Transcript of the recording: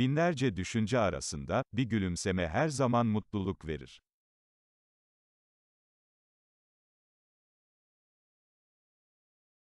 Binlerce düşünce arasında, bir gülümseme her zaman mutluluk verir.